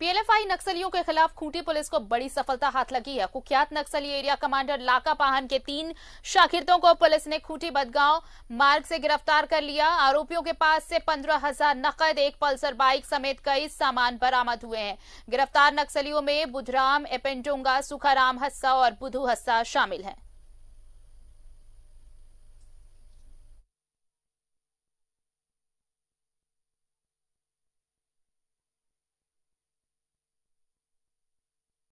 PLFI नक्सलियों के खिलाफ खूंटी पुलिस को बड़ी सफलता हाथ लगी है कुख्यात नक्सली एरिया कमांडर लाका पाहन के तीन शाखिरतों को पुलिस ने खूंटी बदगांव मार्ग से गिरफ्तार कर लिया आरोपियों के पास से पंद्रह हजार नकद एक पल्सर बाइक समेत कई सामान बरामद हुए हैं गिरफ्तार नक्सलियों में बुधराम एपेंडोंगा सुखाराम हस्सा और बुधु हस्सा शामिल हैं